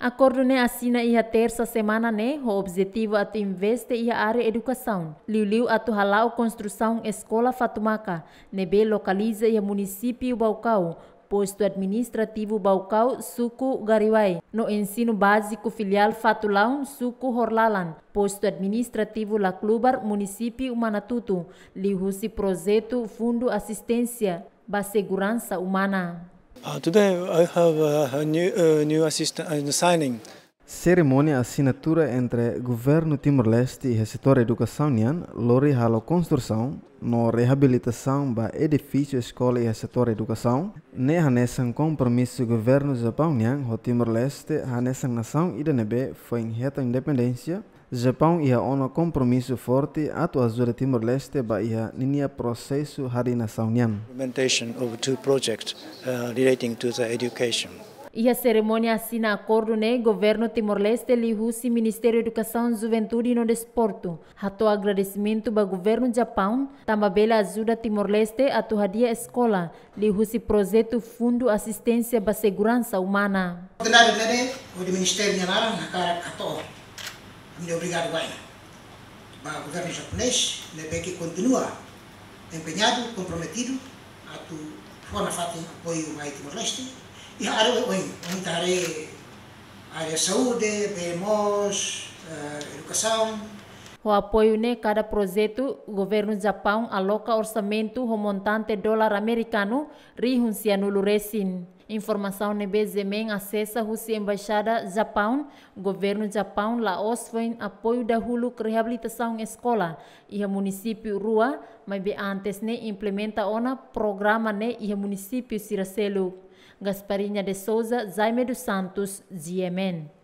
Acordo né assina ia terça semana né, o objetivo é investir investe ia área educação. Liu-liu a halau construção escola Fatumaca, nebe localiza ia município Baucau, posto administrativo Baucau, suco Gariwai, no ensino básico filial Fatulaun, suco Horlalan, posto administrativo La Clubar, município Manatutu, liu-se projeto Fundo Assistência, ba Segurança Humana. Uh, today I have a, new, uh, new assistant signing. Cerimônia assinatura entre governo Timor-Leste e setor educação nian lori halo construção no reabilitação ba edifício escola e setor educação ne hanesan compromisso governo Japão nian ho Timor-Leste hanesan nação e foi em reta independência Japão ia ono compromisso forte atu azure Timor-Leste ba ia ninia processo hari nasaunian. Implementation of two projects uh, relating to the education. E a cerimônia assina acordo né governo Timor-Leste Lihusi Ministério Educação Juventude e no Desporto. hato agradecimento ba governo Japão, tamba bela ajuda Timor-Leste a torradia escola, Lihusi projeto fundo assistência ba segurança humana. O Ministério Nyanara na cara 14. Muito obrigado, Bahia. O governo japonês que continua empenhado, comprometido, a tu forma fatem apoio a Timor-Leste e a área onde a área, saúde, BMOs, eh, educação. O apoio ne né cada projeto, o governo do Japão aloca orçamento montante dólar americano, rihun sianulu resin. Informação NBZMEN acessa a Rússia Embaixada Japão. Governo Japão Laos foi apoio da Huluk Reabilitação Escola e a município Rua, mas antes ne implementa ona programa ne e município Ciracelo. Gasparinha de Souza, Jaime dos Santos, Ziemen.